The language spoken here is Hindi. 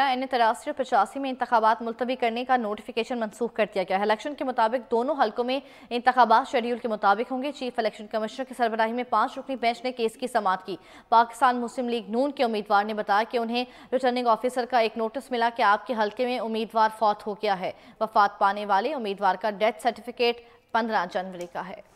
इन सौ पचासी में इंतबात मुलतवी करने का नोटिफिकेशन मनसूख कर दिया गया है इलेक्शन के मुताबिक दोनों हलकों में इंतबात शेड्यूल के मुताबिक होंगे चीफ इलेक्शन कमिश्नर की सरबराही में पांच रुकनी बेंच ने केस की समात की पाकिस्तान मुस्लिम लीग नून के उम्मीदवार ने बताया कि उन्हें रिटर्निंग ऑफिसर का एक नोटिस मिला कि आपके हल्के में उम्मीदवार फौत हो गया है वफात पाने वाले उम्मीदवार का डेथ सर्टिफिकेट पंद्रह जनवरी का है